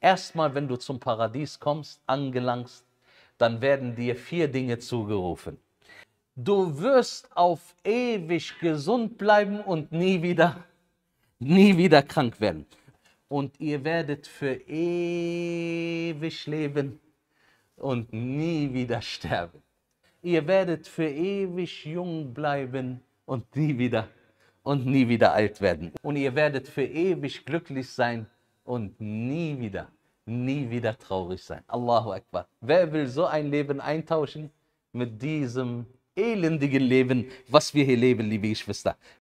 Erstmal, wenn du zum Paradies kommst, angelangst, dann werden dir vier Dinge zugerufen. Du wirst auf ewig gesund bleiben und nie wieder, nie wieder krank werden. Und ihr werdet für ewig leben und nie wieder sterben. Ihr werdet für ewig jung bleiben und nie wieder und nie wieder alt werden. Und ihr werdet für ewig glücklich sein und nie wieder, nie wieder traurig sein. Allahu Akbar. Wer will so ein Leben eintauschen mit diesem elendigen Leben, was wir hier leben, liebe Geschwister?